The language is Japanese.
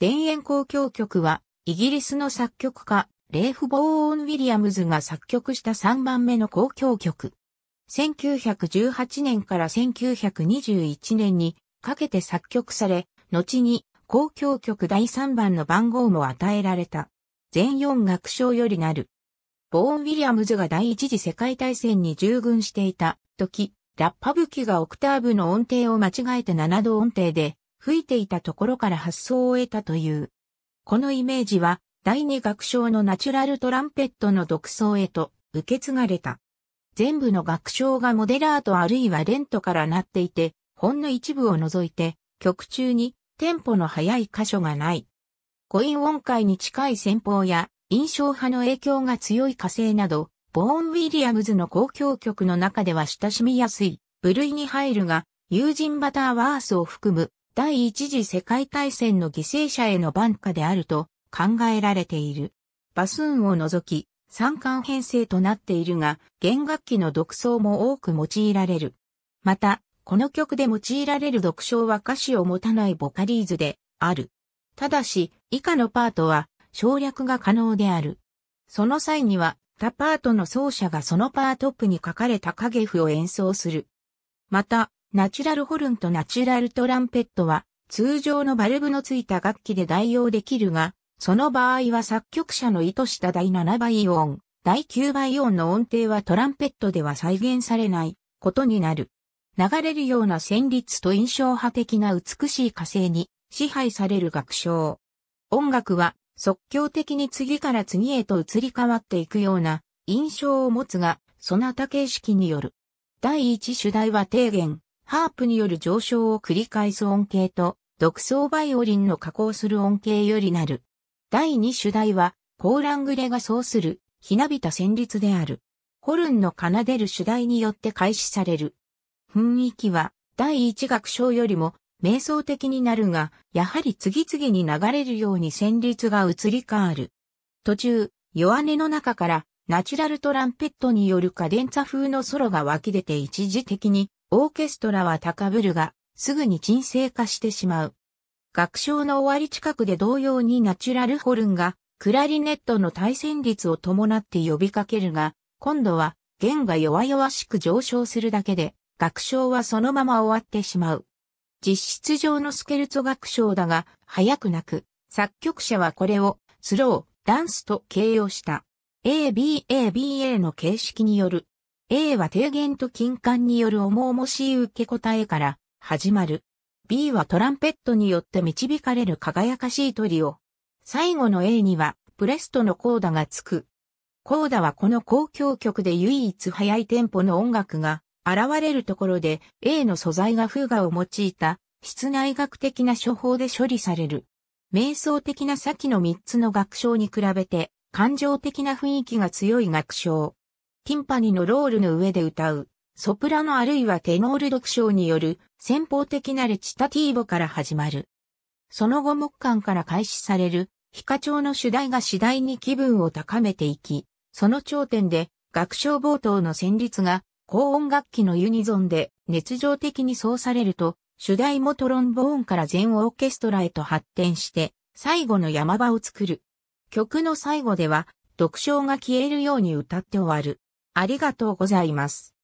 田園交響曲は、イギリスの作曲家、レーフ・ボーン・ウィリアムズが作曲した3番目の交響曲。1918年から1921年にかけて作曲され、後に交響曲第3番の番号も与えられた。全4楽章よりなる。ボーン・ウィリアムズが第一次世界大戦に従軍していた時、ラッパ武器がオクターブの音程を間違えて7度音程で吹いていたところから発想を得たという。このイメージは、第二楽章のナチュラルトランペットの独奏へと受け継がれた。全部の楽章がモデラートあるいはレントからなっていて、ほんの一部を除いて、曲中にテンポの速い箇所がない。コイン音階に近い戦法や印象派の影響が強い火星など、ボーン・ウィリアムズの公共曲の中では親しみやすい部類に入るが、友人バターワースを含む第一次世界大戦の犠牲者への挽歌であると考えられている。バスーンを除き、三冠編成となっているが、弦楽器の独奏も多く用いられる。また、この曲で用いられる独唱は歌詞を持たないボカリーズである。ただし、以下のパートは省略が可能である。その際には、他パートの奏者がそのパートップに書かれた影譜を演奏する。また、ナチュラルホルンとナチュラルトランペットは通常のバルブのついた楽器で代用できるが、その場合は作曲者の意図した第7倍音、第9倍音の音程はトランペットでは再現されないことになる。流れるような旋律と印象派的な美しい火星に支配される楽章。音楽は即興的に次から次へと移り変わっていくような印象を持つが、そなた形式による。第一主題は低減。ハープによる上昇を繰り返す音形と、独創バイオリンの加工する音形よりなる。第2主題は、コーラングレがそうする、ひなびた旋律である。ホルンの奏でる主題によって開始される。雰囲気は、第1楽章よりも、瞑想的になるが、やはり次々に流れるように旋律が移り変わる。途中、弱音の中から、ナチュラルトランペットによるカデンツァ風のソロが湧き出て一時的にオーケストラは高ぶるが、すぐに沈静化してしまう。学章の終わり近くで同様にナチュラルホルンが、クラリネットの対戦率を伴って呼びかけるが、今度は弦が弱々しく上昇するだけで、学章はそのまま終わってしまう。実質上のスケルツォ学章だが、早くなく、作曲者はこれをスロー、ダンスと形容した。ABABA の形式による A は低減と金管による重々しい受け答えから始まる。B はトランペットによって導かれる輝かしいトリオ。最後の A にはプレストのコーダがつく。コーダはこの公共曲で唯一速いテンポの音楽が現れるところで A の素材がフ画ガを用いた室内学的な処方で処理される。瞑想的な先の3つの楽章に比べて感情的な雰囲気が強い楽章。ティンパニのロールの上で歌う、ソプラノあるいはテノール独唱による先方的なレチタティーボから始まる。その後木管から開始される、チョウの主題が次第に気分を高めていき、その頂点で楽章冒頭の旋律が高音楽器のユニゾンで熱情的にそうされると、主題もトロンボーンから全オーケストラへと発展して、最後の山場を作る。曲の最後では、読書が消えるように歌って終わる。ありがとうございます。